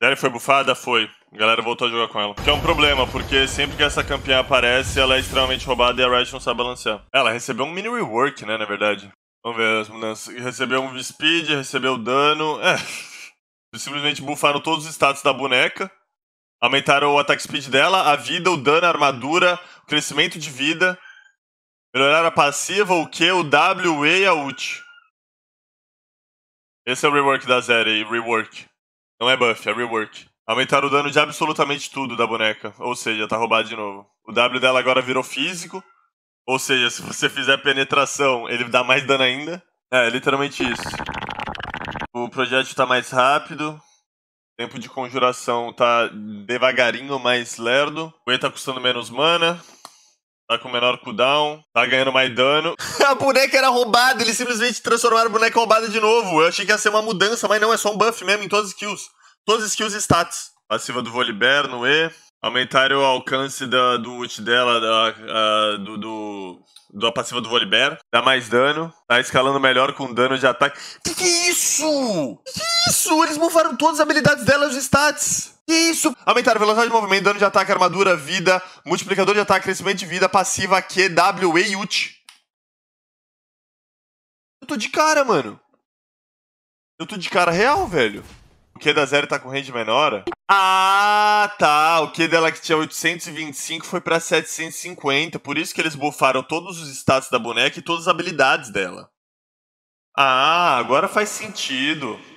Deren foi bufada? Foi. A galera voltou a jogar com ela. Que é um problema, porque sempre que essa campeã aparece, ela é extremamente roubada e a Riot não sabe balancear. Ela recebeu um mini rework, né, na verdade. Vamos ver as mudanças. Recebeu um speed, recebeu dano. É. Eles simplesmente bufaram todos os status da boneca. Aumentaram o attack speed dela, a vida, o dano, a armadura, o crescimento de vida. Melhoraram a passiva, o Q, o W, o E e a ult. Esse é o rework da Zera aí, rework. Não é buff, é rework. Aumentaram o dano de absolutamente tudo da boneca. Ou seja, tá roubado de novo. O W dela agora virou físico. Ou seja, se você fizer penetração, ele dá mais dano ainda. É, é literalmente isso. O projétil tá mais rápido. Tempo de conjuração tá devagarinho, mais lerdo. O E tá custando menos mana. Tá com menor cooldown, tá ganhando mais dano. a boneca era roubada, eles simplesmente transformaram a boneca roubada de novo. Eu achei que ia ser uma mudança, mas não, é só um buff mesmo em todas as skills. Todas as skills e stats. Passiva do Volibear no E. Aumentaram o alcance da, do ult dela, da, do, do, da passiva do Volibear. Dá mais dano. Tá escalando melhor com dano de ataque. Que que é isso? Que, que é isso? Eles bufaram todas as habilidades dela e os stats. Isso! Aumentar a velocidade de movimento, dano de ataque, armadura, vida, multiplicador de ataque, crescimento de vida, passiva, Q, W, E e ult. Eu tô de cara, mano. Eu tô de cara real, velho. O Q da Zero tá com range menor? Ah, tá. O Q dela que tinha 825 foi pra 750. Por isso que eles bufaram todos os status da boneca e todas as habilidades dela. Ah, agora faz sentido.